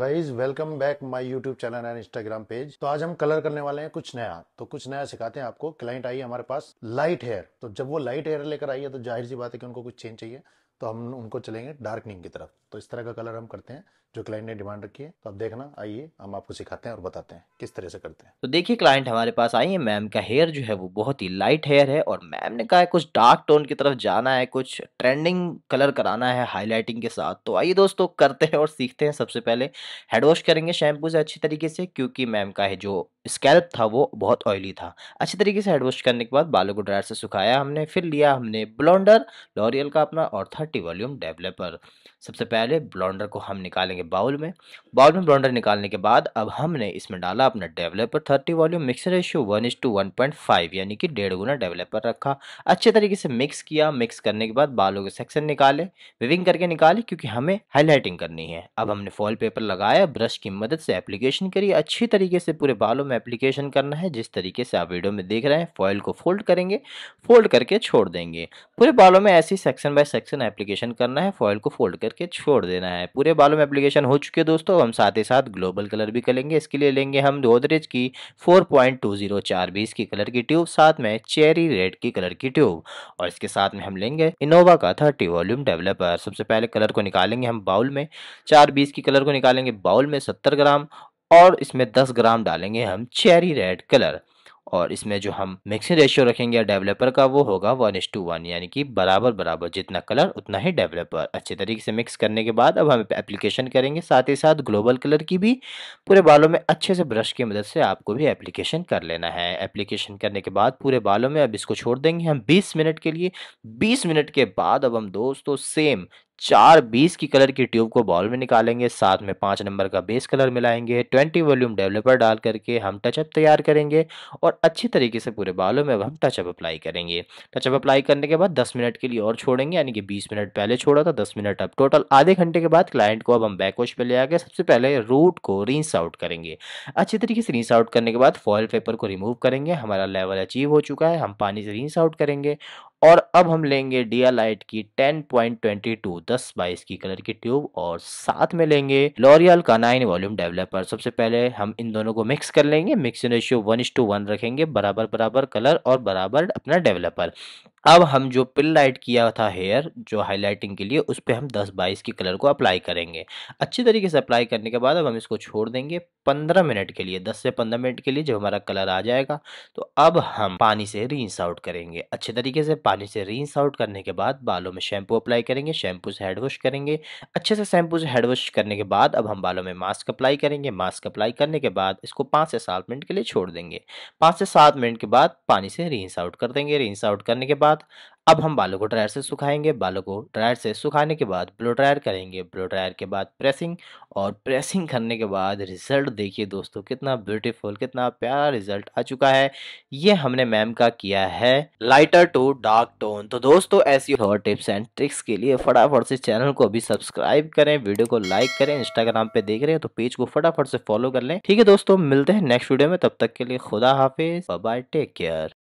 guys welcome back my YouTube channel and Instagram page तो आज हम कलर करने वाले हैं कुछ नया तो कुछ नया सिखाते हैं आपको क्लाइंट आई है हमारे पास लाइट हेयर तो जब वो लाइट हेयर लेकर आई है तो जाहिर सी बात है कि उनको कुछ चेंज चाहिए तो हम उनको चलेंगे डार्कनिंग की तरफ तो इस तरह का कलर हम करते हैं जो क्लाइंट ने डिमांड रखी है तो आप देखना आइए हम आपको सिखाते हैं और बताते हैं किस तरह से करते हैं तो देखिए क्लाइंट हमारे पास आई है मैम का हेयर जो है वो बहुत ही लाइट हेयर है और मैम ने कहा है कुछ डार्क टोन की तरफ जाना है कुछ ट्रेंडिंग कलर कराना है हाईलाइटिंग के साथ तो आइए दोस्तों करते हैं और सीखते हैं सबसे पहले हेड वॉश करेंगे शैम्पू से अच्छी तरीके से क्योंकि मैम का है जो स्कैल्प था वो बहुत ऑयली था अच्छे तरीके से हेड वॉश करने के बाद बालों को ड्रायर से सुखाया हमने फिर लिया हमने ब्लॉन्डर लॉरियल का अपना और थर्टी वॉल्यूम डेवलपर सबसे पहले ब्लॉन्डर को हम निकालेंगे बाउल में बाउल में ब्लॉन्डर निकालने के बाद अब हमने इसमें डाला अपना developer thirty volume mixer ratio one is to one point five यानी कि डेढ़ गुना डेवलपर रखा अच्छे तरीके से मिक्स किया मिक्स करने के बाद बालों के सेक्शन निकाले विविंग करके निकाले क्योंकि हमें हाईलाइटिंग करनी है अब हमने फॉल पेपर लगाया ब्रश की मदद से एप्लीकेशन करी अच्छी तरीके से पूरे बालों में एप्लीकेशन करना है जिस तरीके से आप वीडियो में देख रहे हैं फॉइल को फोल्ड करेंगे फोल्ड करके छोड़ देंगे पूरे बालों में ऐसी सेक्शन बाय सेक्शन एप्लीकेशन करना है फॉइल को फोल्ड करके छोड़ देना है पूरे बालों में एप्लीकेशन हो चुके हैं दोस्तों हम साथ ही साथ ग्लोबल कलर भी करेंगे इसके लिए लेंगे हम गोदरेज की फोर पॉइंट टू जीरो चार बीस की कलर की ट्यूब साथ में चेरी रेड की कलर की ट्यूब और इसके साथ में हम लेंगे इनोवा का थर्टी वॉल्यूम डेवलपर सबसे पहले कलर को निकालेंगे हम बाउल में चार बीस की कलर को निकालेंगे बाउल में सत्तर ग्राम और इसमें 10 ग्राम डालेंगे हम चेरी रेड कलर और इसमें जो हम मिक्सिंग रेशियो रखेंगे डेवलपर का वो होगा वन इज टू वन यानी कि बराबर बराबर जितना कलर उतना ही डेवलपर अच्छे तरीके से मिक्स करने के बाद अब हम एप्लीकेशन करेंगे साथ ही साथ ग्लोबल कलर की भी पूरे बालों में अच्छे से ब्रश की मदद से आपको भी एप्लीकेशन कर लेना है एप्लीकेशन करने के बाद पूरे बालों में अब इसको छोड़ देंगे हम बीस मिनट के लिए बीस मिनट के बाद अब हम दोस्तों सेम चार बीस की कलर की ट्यूब को बॉल में निकालेंगे साथ में पाँच नंबर का बेस कलर मिलाएंगे ट्वेंटी वॉल्यूम डेवलपर डाल करके हम टचअप तैयार करेंगे और अच्छी तरीके से पूरे बालों में हम टचअप अप्लाई करेंगे टचअप अप्लाई करने के बाद दस मिनट के लिए और छोड़ेंगे यानी कि बीस मिनट पहले छोड़ा था दस मिनट अब टोटल आधे घंटे के बाद क्लाइंट को अब हम बैक वॉश पर ले आकर सबसे पहले रूट को रीस आउट करेंगे अच्छी तरीके से रिंस आउट करने के बाद फॉयल पेपर को रिमूव करेंगे हमारा लेवल अचीव हो चुका है हम पानी से रिंस आउट करेंगे और अब हम लेंगे लाइट की 10.22 दस बाईस की कलर की ट्यूब और साथ में लेंगे लॉरियल का नाइन वॉल्यूम डेवलपर सबसे पहले हम इन दोनों को मिक्स कर लेंगे mixing ratio one is to one रखेंगे बराबर बराबर कलर और बराबर अपना डेवलपर अब हम जो पिल लाइट किया था हेयर जो हाईलाइटिंग के लिए उस पर हम 10 बाईस के कलर को अप्लाई करेंगे अच्छे तरीके से अप्लाई करने के बाद अब हम इसको छोड़ देंगे 15 मिनट के लिए 10 से 15 मिनट के लिए जब हमारा कलर आ जाएगा तो अब हम पानी से रींस आउट करेंगे अच्छे तरीके से पानी से रींस आउट करने के बाद बालों में शैम्पू अप्लाई करेंगे शैम्पू से हेड वॉश करेंगे अच्छे से शैम्पू से हेड वॉश करने के बाद अब हम बालों में मास्क अप्लाई करेंगे मास्क अप्लाई करने के बाद इसको पाँच से सात मिनट के लिए छोड़ देंगे पाँच से सात मिनट के बाद पानी से रींस आउट कर देंगे रींस आउट करने के बाद बाद अब हम बालों को ड्रायर से सुखाएंगे बालों को ड्रायर से सुखाने के बाद ब्लो ड्रायर करेंगे ब्लो ड्रायर के बाद प्रेसिंग और प्रेसिंग करने के बाद रिज़ल्ट देखिए दोस्तों कितना ब्यूटीफुल कितना प्यारा रिज़ल्ट आ चुका है ये हमने मैम का किया है लाइटर टू डार्क टोन तो दोस्तों ऐसी और टिप्स एंड ट्रिक्स के लिए फटाफट से चैनल को अभी सब्सक्राइब करें वीडियो को लाइक करें इंस्टाग्राम पे देख रहे हैं तो पेज को फटाफट से फॉलो कर लें ठीक है दोस्तों मिलते हैं नेक्स्ट वीडियो में तब तक के लिए खुदा हाफिज बाय टेक केयर